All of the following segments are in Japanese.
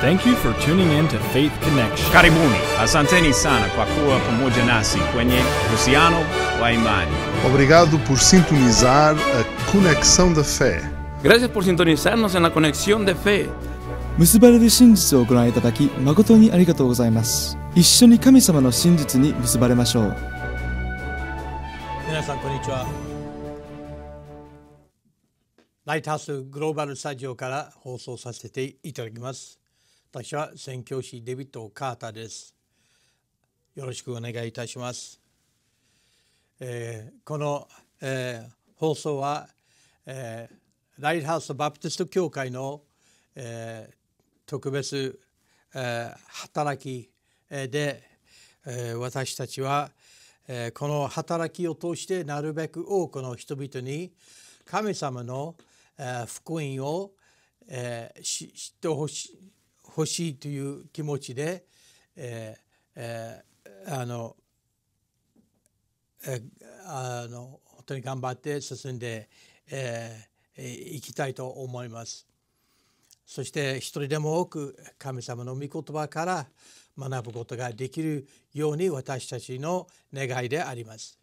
Thank you for tuning in to Faith Connection. Karibuni. Asanteni sana kwa kuwa pamoja nasi kwenye u u s i a n o wa imani. Obrigado por sintonizar a Conexão da Fé. Gracias por sintonizarnos en la Conexión de Fe. 結ばれる真実をご覧いただき誠にありがとうございます一緒に神様の真実に結ばれましょう皆さんこんにちはライトハウスグローバルスタジオから放送させていただきます私は宣教師デビット・カーターです。よろしくお願いいたします。えー、この、えー、放送は、えー、ライトハウスバプテスト教会の、え特別、え働きで、え私たちは、えこの働きを通してなるべく多くの人々に神様の、え福音を、えー、知ってほしい欲しいという気持ちで、えーえー、あの、えー、あの本当に頑張って進んで、えー、いきたいと思います。そして一人でも多く神様の御言葉から学ぶことができるように私たちの願いであります。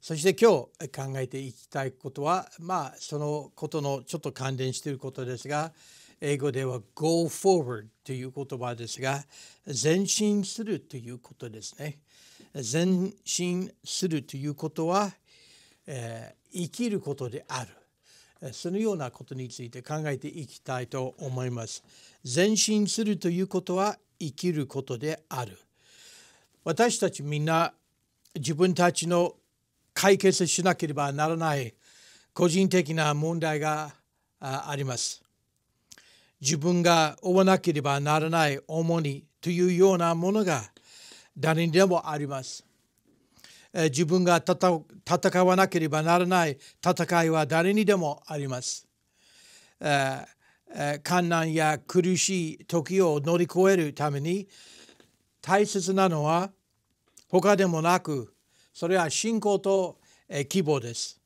そして今日考えていきたいことはまあそのことのちょっと関連していることですが英語では go forward という言葉ですが前進するということですね前進するということは、えー、生きることであるそのようなことについて考えていきたいと思います前進するということは生きることである私たちみんな自分たちの解決しなければならない個人的な問題があります自分が負わなければならない重荷というようなものが誰にでもあります。自分が戦わなければならない戦いは誰にでもあります。困難や苦しい時を乗り越えるために大切なのは他でもなくそれは信仰と希望です。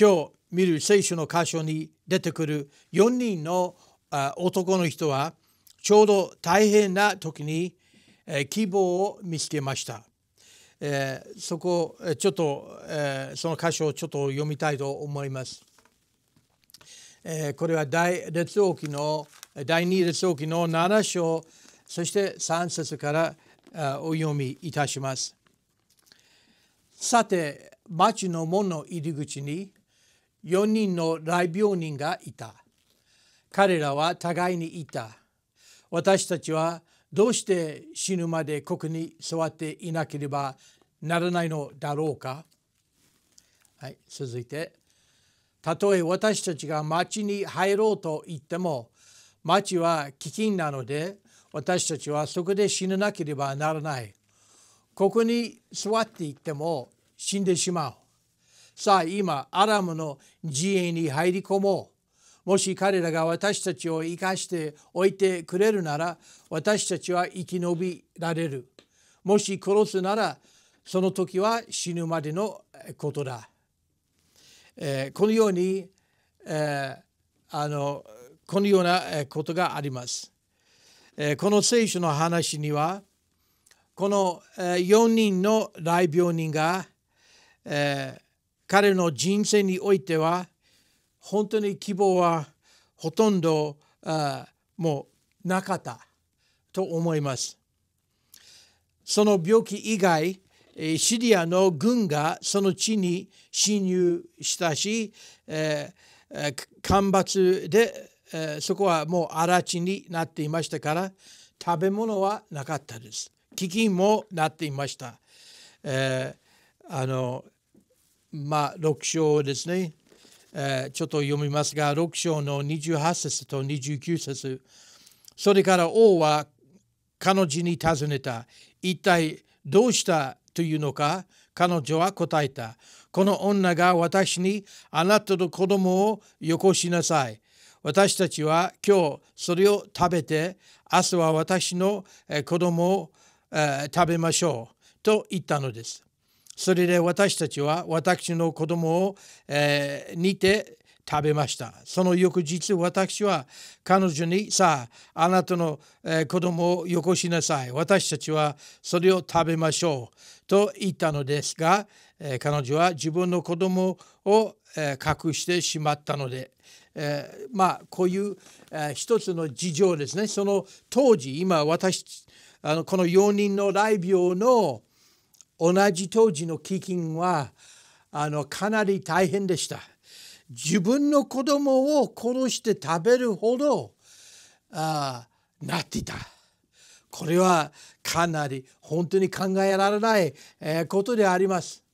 今日見る聖書の箇所に出てくる4人の男の人はちょうど大変な時に希望を見つけました。えー、そこちょっと、えー、その箇所をちょっと読みたいと思います。えー、これは大列王記の第二列王記の7章そして3節からお読みいたします。さて町の門の入り口に4人の雷病人がいた。彼らは互いに言った私たちはどうして死ぬまでここに座っていなければならないのだろうかはい続いてたとえ私たちが町に入ろうと言っても町は飢饉なので私たちはそこで死ななければならないここに座っていっても死んでしまうさあ今アラムの自営に入り込もうもし彼らが私たちを生かしておいてくれるなら私たちは生き延びられるもし殺すならその時は死ぬまでのことだ、えー、このように、えー、あのこのようなことがあります、えー、この聖書の話にはこの4人の大病人が、えー、彼の人生においては本当に希望はほとんどあもうなかったと思います。その病気以外シリアの軍がその地に侵入したし、えー、干ばつで、えー、そこはもう荒地になっていましたから食べ物はなかったです。飢饉もなっていました。えー、あのまあ6章ですねちょっと読みますが6章の28節と29節それから王は彼女に尋ねた一体どうしたというのか彼女は答えたこの女が私にあなたの子供をよこしなさい私たちは今日それを食べて明日は私の子供を食べましょうと言ったのですそれで私たちは私の子供を、えー、煮て食べました。その翌日私は彼女にさああなたの、えー、子供をよこしなさい。私たちはそれを食べましょうと言ったのですが、えー、彼女は自分の子供を、えー、隠してしまったので、えまあこういう、え一つの事情ですね。その当時今私あのこの4人の来病の同じ当時の飢饉はあのかなり大変でした。自分の子供を殺して食べるほどあなっていた。これはかなり本当に考えられないことであります。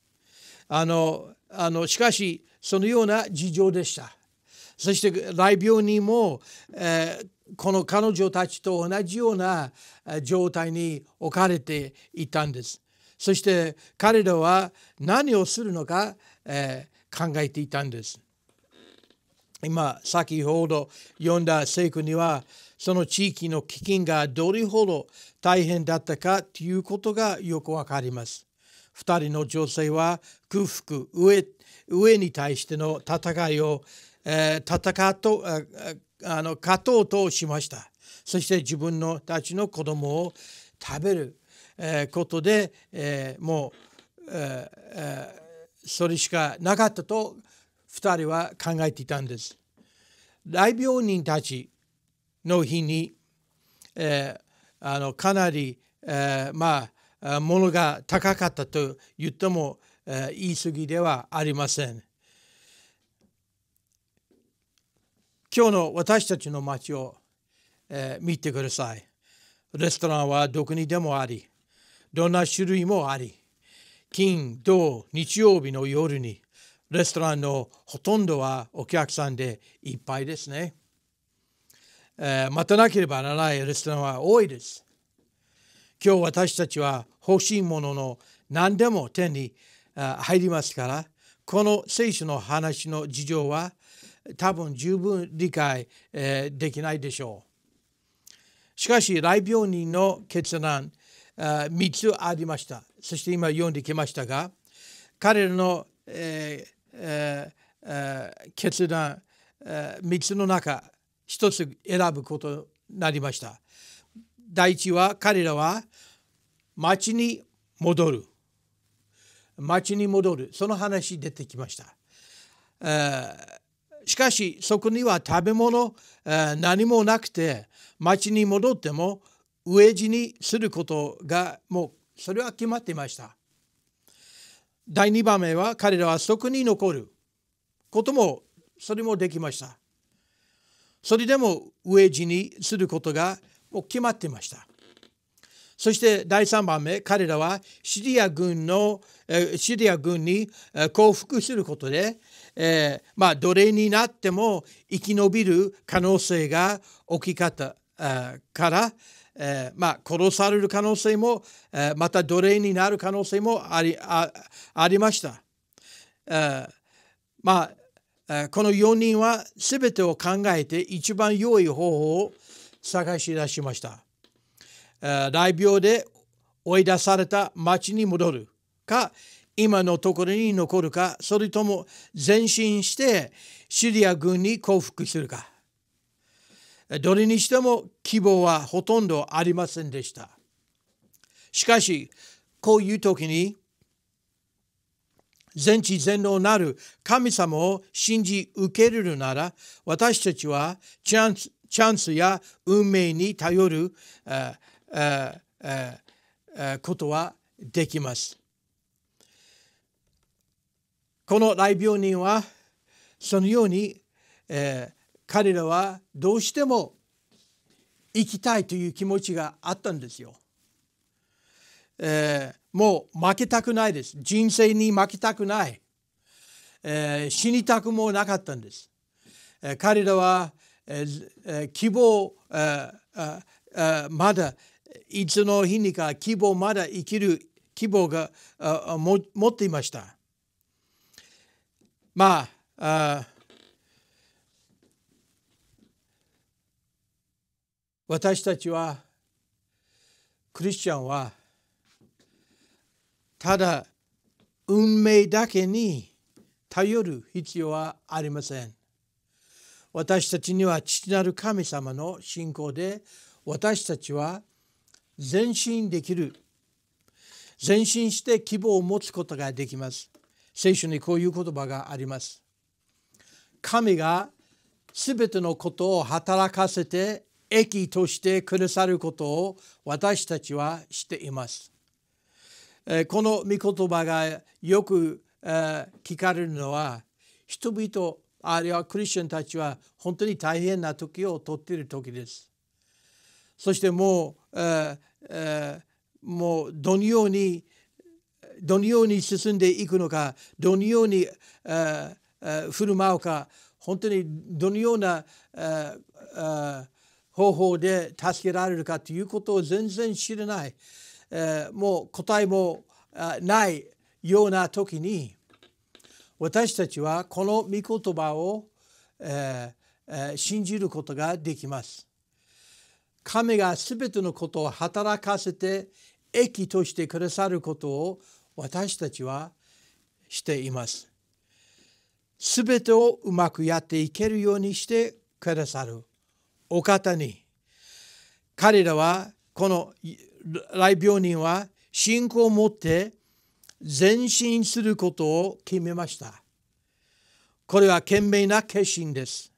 あのあのしかしそのような事情でした。そして雷病にも、えー、この彼女たちと同じような状態に置かれていたんです。そして彼らは何をするのか、えー、考えていたんです。今先ほど読んだ聖句にはその地域の飢饉がどれほど大変だったかということがよくわかります。2人の女性は空腹上上に対しての戦いを、えー、戦とあの勝とうとしました。そして自分のたちの子供を食べるえことで、えもう、えそれしかなかったと2人は考えていたんです。大病人たちの日に、えあのかなり、えまあ物が高かったと言っても、え言い過ぎではありません。今日の私たちの街を、え見てください。レストランはどこにでもあり、どんな種類もあり金土日曜日の夜にレストランのほとんどはお客さんでいっぱいですね、えー、待たなければならないレストランは多いです今日私たちは欲しいものの何でも手に入りますからこの聖書の話の事情は多分十分理解、えできないでしょうしかし、来病人の決断、3つありましたそして今読んできましたが彼らの、えーえー、決断、えー、3つの中1つ選ぶことになりました第一は彼らは町に戻る町に戻るその話出てきました、えー、しかしそこには食べ物、えー、何もなくて町に戻っても飢え死にすることがもうそれは決まっていました第2番目は彼らはそこに残ることもそれもできましたそれでも飢え死にすることがもう決まっていましたそして第3番目彼らはシリア軍のシリア軍に降伏することで、えー、まあ奴隷になっても生き延びる可能性が大きかったからえー、まあ、殺される可能性も、えー、また奴隷になる可能性もありあありました。えー、まあ、この4人は全てを考えて一番良い方法を探し出しました。大病で追い出された町に戻るか今のところに残るかそれとも前進してシリア軍に降伏するか。どれにしても希望はほとんどありませんでした。しかし、こういう時に、全知全能なる神様を信じ受けれるなら、私たちはチャンスチャンスや運命に頼ることはできます。この大病人はそのように、え彼らはどうしても生きたいという気持ちがあったんですよ。えー、もう負けたくないです。人生に負けたくない。えー、死にたくもなかったんです。えー、彼らは、えー、希望、えー、えまだいつの日にか希望まだ生きる希望が持っていました。まああ私たちはクリスチャンはただ運命だけに頼る必要はありません。私たちには父なる神様の信仰で私たちは前進できる前進して希望を持つことができます聖書にこういう言葉があります神がすべてのことを働かせて益としてくださることを私たちはしています。この御言葉がよく聞かれるのは人々あるいはクリスチャンたちは本当に大変な時をとっている時です。そしてもう、えもうどのようにどのように進んでいくのかどのように、え振る舞うか本当にどのような、えー、方法で助けられるかということを全然知らない、えー、もう答えもないような時に私たちはこの御言葉を、えーえー、信じることができます。神が全てのことを働かせて益としてくださることを私たちはしています。全てをうまくやっていけるようにしてくださる。お方に彼らはこの来病人は信仰を持って前進することを決めましたこれは賢明な決心です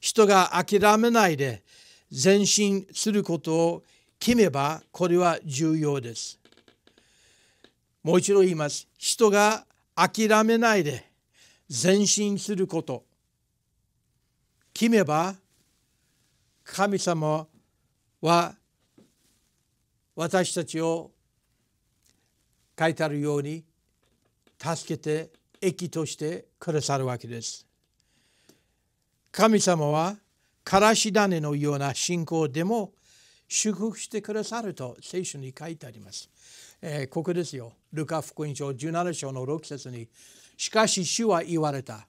人が諦めないで前進することを決めばこれは重要ですもう一度言います人が諦めないで前進すること決めば神様は私たちを書いてあるように助けて益としてくださるわけです。神様はからし種のような信仰でも祝福してくださると聖書に書いてあります。えー、ここですよ。ルカ福音書17章の6節に「しかし主は言われた。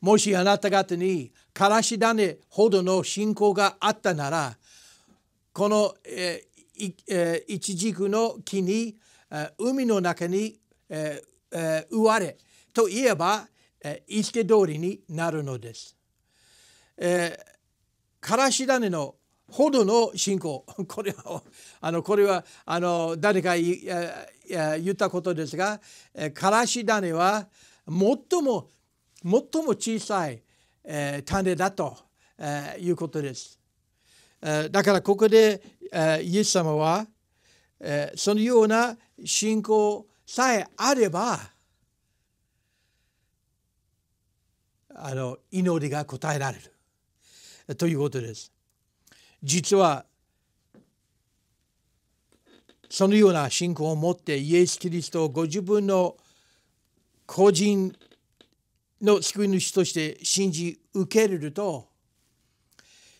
もしあなた方にからし種ほどの信仰があったならこの、えーえー、イチの木に、えー、海の中に、えーえー、植われといえば、えー、生きて通りになるのです。えー、からし種のほどの信仰 これはあのこれはあの誰か言ったことですがからし種は最も最も小さい、えー、種だと、えー、いうことです。えー、だからここで、えー、イエス様は、えー、そのような信仰さえあればあの祈りが答えられるということです。実はそのような信仰を持ってイエス・キリストをご自分の個人の救い主として信じ受け入れると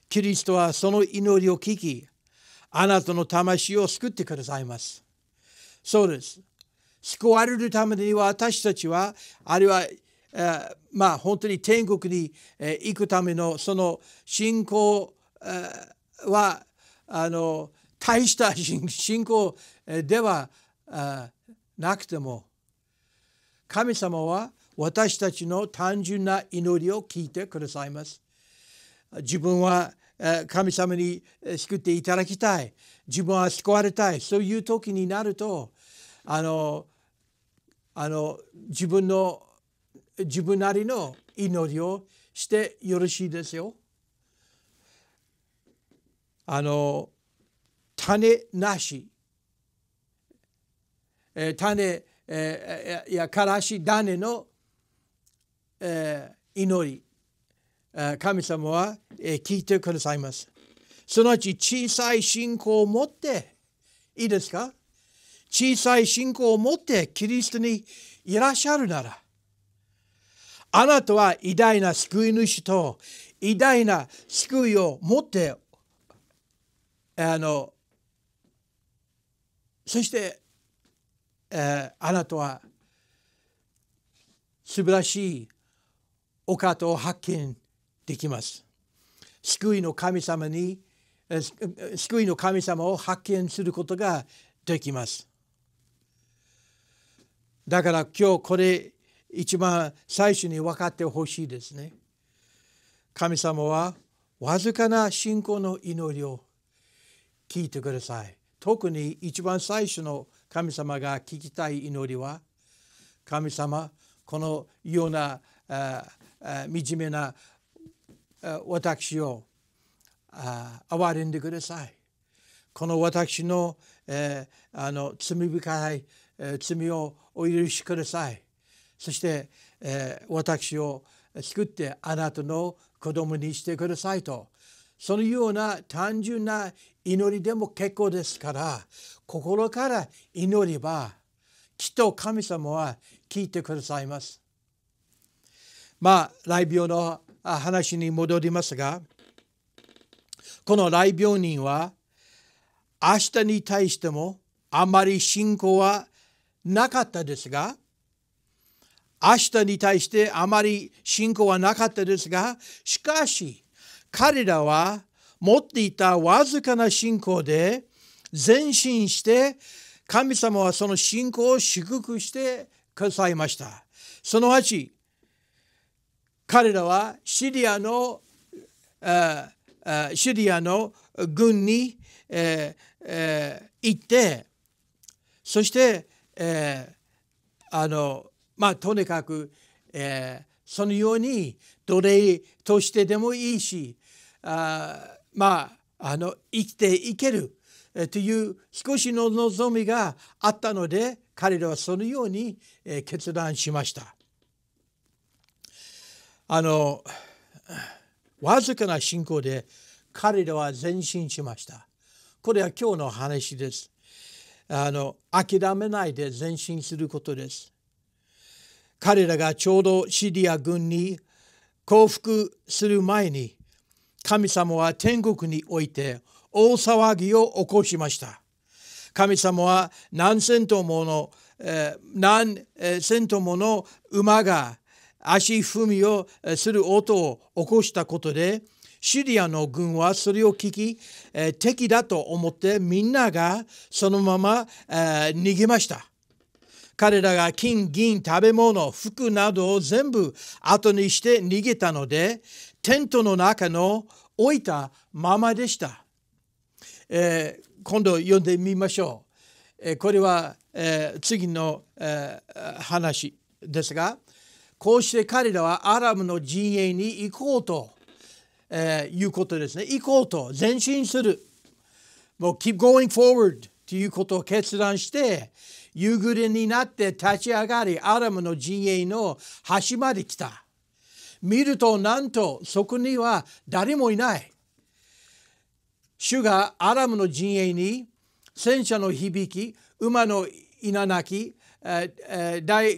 キリストはその祈りを聞きあなたの魂を救ってくださいます。そうです。救われるためには私たちはあるいは、えー、まあ本当に天国に、え行くためのその信仰、はあの大した信仰ではなくても神様は私たちの単純な祈りを聞いてくださいます。自分は神様に救っていただきたい自分は救われたいそういう時になるとあのあの自分の自分なりの祈りをしてよろしいですよ。あの種なし種いやからし種のえー、祈り神様は、えー、聞いてくださいますすなわち小さい信仰を持っていいですか小さい信仰を持ってキリストにいらっしゃるならあなたは偉大な救い主と偉大な救いを持ってあのそして、えー、あなたは素晴らしいお方を発見できます。救いの神様に救いの神様を発見することができます。だから今日これ一番最初に分かってほしいですね。神様はわずかな信仰の祈りを聞いてください。特に一番最初の神様が聞きたい祈りは神様このような惨めな私を憐れんでください。この私の,、えー、あの罪深い、えー、罪をお許しください。そして、えー、私を救ってあなたの子供にしてくださいとそのような単純な祈りでも結構ですから心から祈ればきっと神様は聞いてくださいます。まあ雷病の話に戻りますがこの雷病人は明日に対してもあまり信仰はなかったですが明日に対してあまり信仰はなかったですがしかし彼らは持っていたわずかな信仰で前進して神様はその信仰を祝福してくださいました。そのわち彼らはシリアのシリアの軍に、えーえー、行ってそして、えー、あのまあとにかく、えー、そのように奴隷としてでもいいしあまああの生きていける、という少しの望みがあったので彼らはそのように、え決断しました。あのわずかな信仰で彼らは前進しました。これは今日の話です。あの諦めないで前進することです。彼らがちょうどシリア軍に降伏する前に神様は天国において大騒ぎを起こしました。神様は何千頭もの、えー、何千頭もの馬が足踏みをする音を起こしたことでシリアの軍はそれを聞き敵だと思ってみんながそのまま逃げました。彼らが金銀食べ物服などを全部後にして逃げたのでテントの中の置いたままでした。えー、今度読んでみましょう。えー、これは、えー、次の、え話ですがこうして彼らはアラムの陣営に行こうと、えー、いうことですね行こうと前進するもう keep going forward ということを決断して夕暮れになって立ち上がりアラムの陣営の端まで来た見るとなんとそこには誰もいない主がアラムの陣営に戦車の響き馬の稲鳴き大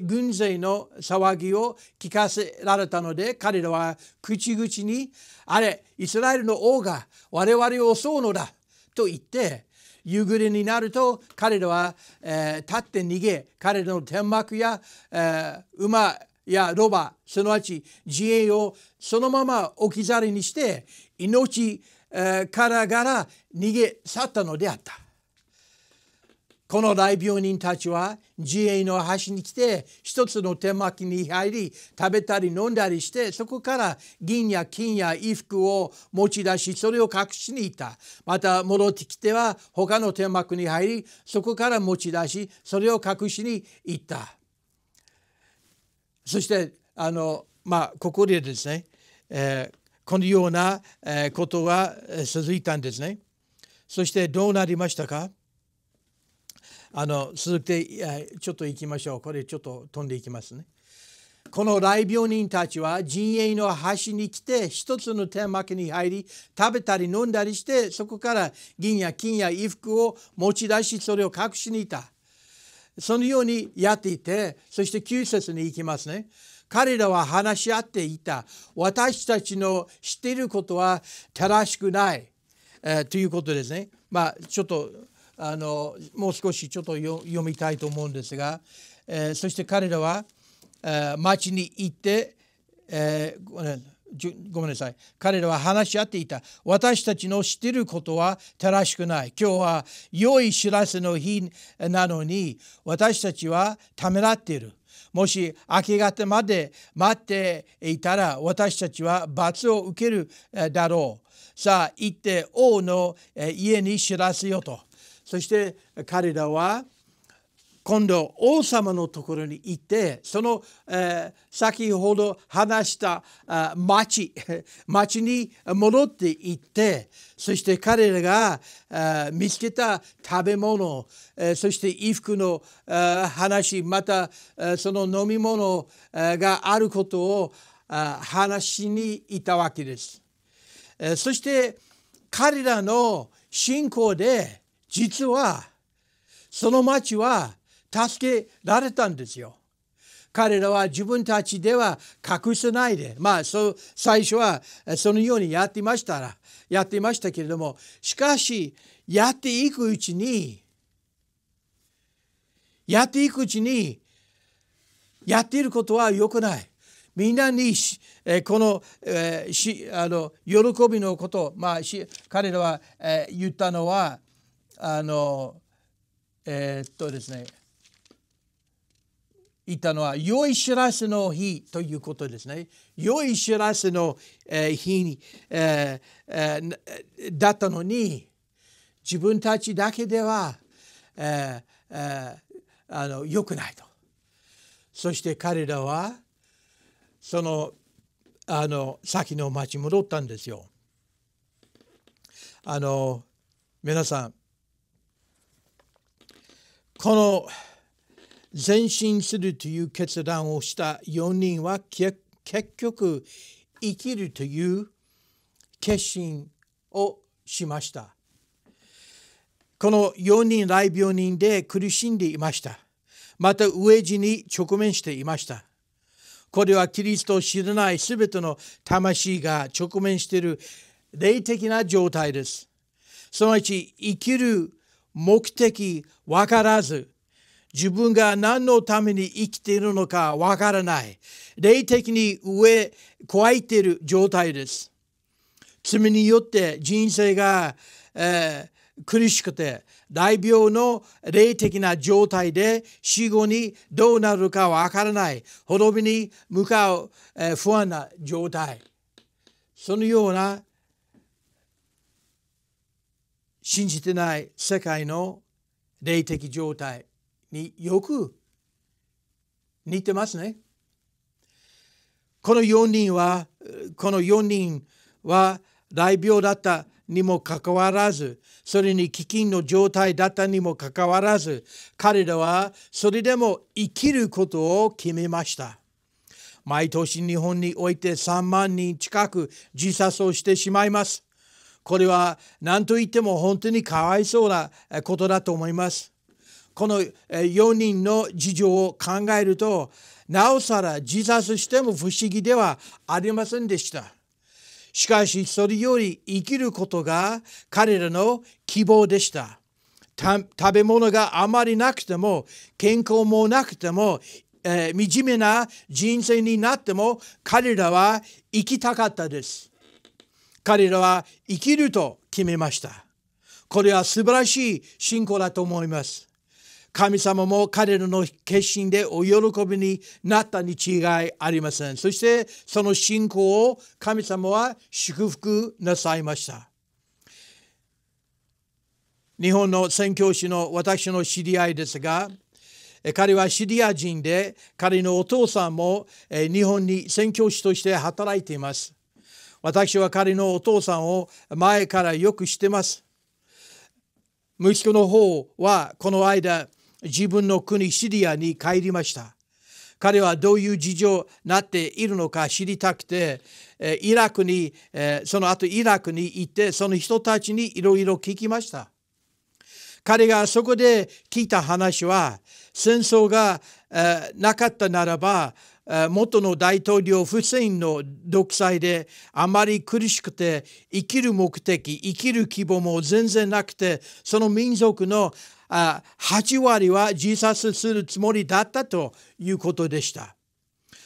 軍勢の騒ぎを聞かせられたので彼らは口々に「あれイスラエルの王が我々を襲うのだ」と言って夕暮れになると彼らは、えー、立って逃げ彼らの天幕や、えー、馬やロバすなわち自衛をそのまま置き去りにして命、えー、からがら逃げ去ったのであった。この大病人たちは自衛の橋に来て一つの手巻きに入り食べたり飲んだりしてそこから銀や金や衣服を持ち出しそれを隠しに行ったまた戻ってきては他の手巻に入りそこから持ち出しそれを隠しに行ったそしてあのまあここでですね、えー、このようなことが続いたんですねそしてどうなりましたかあの続けてちょっといきましょうこれちょっと飛んでいきますね。この雷病人たちは陣営の端に来て一つの天幕に入り食べたり飲んだりしてそこから銀や金や衣服を持ち出しそれを隠しにいたそのようにやっていてそして9節に行きますね彼らは話し合っていた私たちの知っていることは正しくない、えー、ということですねまあちょっとあのもう少しちょっと読みたいと思うんですが、えー、そして彼らは、えー、町に行って、えー、ごめんごめんなさい彼らは話し合っていた私たちの知ってることは正しくない今日は良い知らせの日なのに私たちはためらっているもし明け方まで待っていたら私たちは罰を受けるだろうさあ行って王の家に知らせよと。そして彼らは今度王様のところに行ってその、えー、先ほど話した町 町に戻って行ってそして彼らが見つけた食べ物、えそして衣服の話またその飲み物があることをあ話しに行ったわけです。そして彼らの信仰で実はその町は助けられたんですよ。彼らは自分たちでは隠さないで、まあそう最初はそのようにやっていましたらやっていましたけれどもしかしやっていくうちにやっていくうちにやっていることは良くない。みんなにこのあの喜びのこと、まあ、彼らは言ったのはあのえー、っとですね言ったのは良い知らせの日ということですね。良い知らせの、え日に、えーえー、だったのに自分たちだけでは、えーあの良くないと。そして彼らはそのあの先の町戻ったんですよ。あの皆さんこの前進するという決断をした4人は結局生きるという決心をしました。この4人来病人で苦しんでいました。また飢え死に直面していました。これはキリストを知らない全ての魂が直面している霊的な状態です。すなわち生きる目的わからず自分が何のために生きているのかわからない霊的に上怖いている状態です罪によって人生が、えー、苦しくて大病の霊的な状態で死後にどうなるかわからない滅びに向かう、えー、不安な状態そのような信じてない世界の霊的状態によく似てますね。この4人はこの4人は大病だったにもかかわらずそれに飢饉の状態だったにもかかわらず彼らはそれでも生きることを決めました。毎年日本において3万人近く自殺をしてしまいます。これは何と言っても本当にかわいそうなことだと思います。この4人の事情を考えるとなおさら自殺しても不思議ではありませんでした。しかしそれより生きることが彼らの希望でした。食べ物があまりなくても健康もなくても、えー、惨めな人生になっても彼らは生きたかったです。彼らは生きると決めました。これは素晴らしい信仰だと思います。神様も彼らの決心でお喜びになったに違いありません。そしてその信仰を神様は祝福なさいました。日本の宣教師の私の知り合いですが、彼はシリア人で、彼のお父さんも日本に宣教師として働いています。私は彼のお父さんを前からよく知ってます。息子の方はこの間自分の国シリアに帰りました。彼はどういう事情になっているのか知りたくてイラクにその後イラクに行ってその人たちにいろいろ聞きました。彼がそこで聞いた話は戦争がなかったならば元の大統領フセインの独裁であまり苦しくて生きる目的生きる希望も全然なくてその民族の8割は自殺するつもりだったということでした。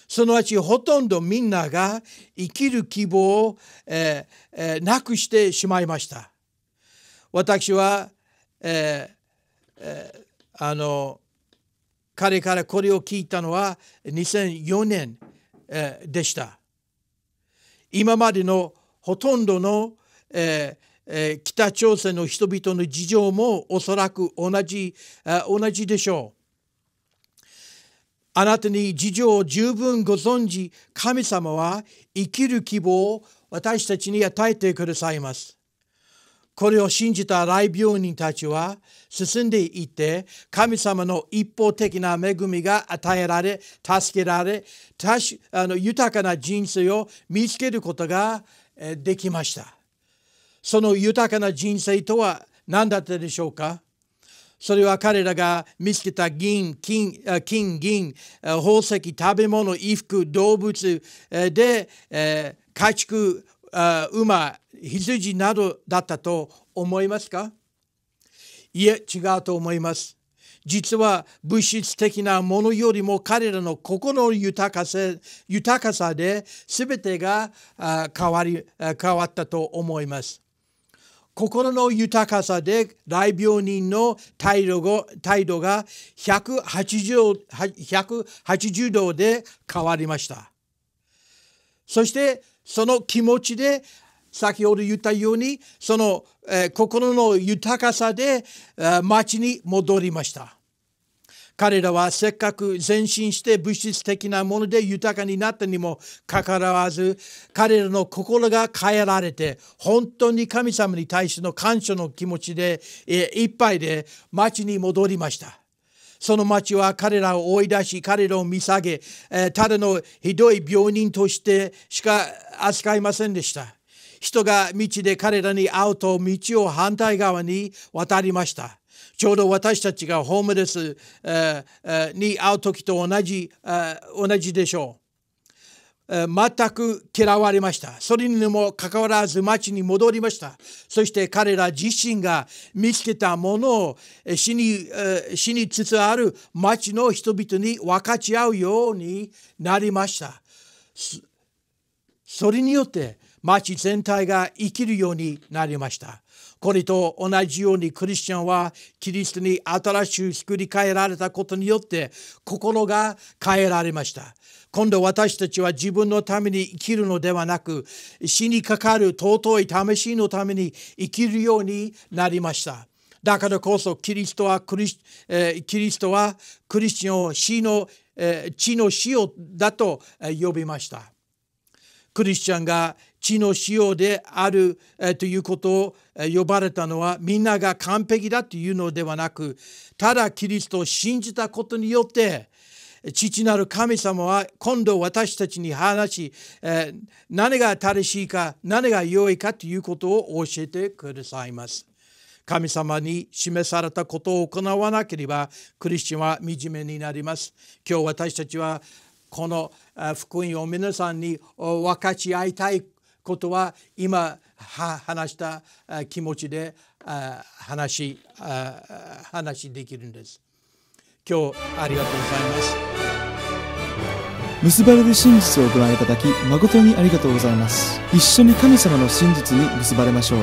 すなわちほとんどみんなが生きる希望を、えー、なくしてしまいました。私は、えーえー、あの彼からこれを聞いたのは2004年でした。今までのほとんどの、え北朝鮮の人々の事情もおそらく同じ同じでしょう。あなたに事情を十分ご存知神様は生きる希望を私たちに与えてくださいます。これを信じた雷病人たちは進んでいって神様の一方的な恵みが与えられ助けられあの豊かな人生を見つけることができましたその豊かな人生とは何だったでしょうかそれは彼らが見つけた銀、金、金銀、宝石、食べ物、衣服、動物で、家畜、馬、羊などだったと思いますかいえ違うと思います。実は物質的なものよりも彼らの心の豊かさ豊かさで全てが変わり変わったと思います。心の豊かさで大病人の態度が180 180度で変わりました。そしてその気持ちで先ほど言ったようにその、えー、心の豊かさで、えー、町に戻りました彼らはせっかく前進して物質的なもので豊かになったにもかかわらず彼らの心が変えられて本当に神様に対しての感謝の気持ちで、えー、いっぱいで町に戻りましたその町は彼らを追い出し、彼らを見下げ、えー、ただのひどい病人としてしか扱いませんでした。人が道で彼らに会うと道を反対側に渡りました。ちょうど私たちがホームレスに会う時と同じ同じでしょう。全く嫌われました。それにもかかわらず町に戻りました。そして彼ら自身が見つけたものを死に死につつある町の人々に分かち合うようになりました。それによって町全体が生きるようになりました。これと同じようにクリスチャンはキリストに新しくひっくり返られたことによって心が変えられました。今度私たちは自分のために生きるのではなく死にかかる尊い試しのために生きるようになりました。だからこそキリストはクリス,、えキリストはクリスチャンを死の、えー、地の死をだと呼びました。クリスチャンが地の塩であるということを呼ばれたのはみんなが完璧だというのではなくただキリストを信じたことによって父なる神様は今度私たちに話し何が正しいか何が良いかということを教えてくださいます。神様に示されたことを行わなければクリスチャンは惨めになります。今日私たちはこの福音を皆さんに分かち合いたいことは今話した気持ちで話話できるんです。今日ありがとうございます。結ばれる真実をご覧いただき誠にありがとうございます。一緒に神様の真実に結ばれましょう。